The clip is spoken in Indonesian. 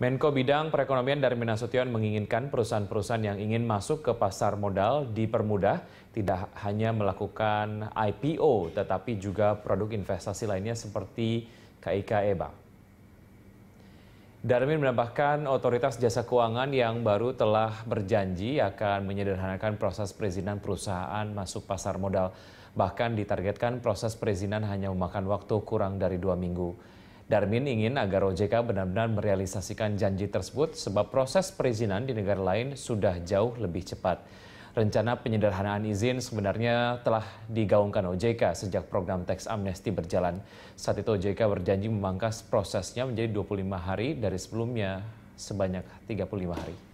Menko Bidang Perekonomian Darmin Nasution menginginkan perusahaan-perusahaan yang ingin masuk ke pasar modal dipermudah, tidak hanya melakukan IPO, tetapi juga produk investasi lainnya seperti KIK EBA. Darmin menambahkan otoritas jasa keuangan yang baru telah berjanji akan menyederhanakan proses perizinan perusahaan masuk pasar modal. Bahkan ditargetkan proses perizinan hanya memakan waktu kurang dari dua minggu. Darmin ingin agar OJK benar-benar merealisasikan janji tersebut sebab proses perizinan di negara lain sudah jauh lebih cepat. Rencana penyederhanaan izin sebenarnya telah digaungkan OJK sejak program teks amnesti berjalan. Saat itu OJK berjanji memangkas prosesnya menjadi 25 hari dari sebelumnya sebanyak 35 hari.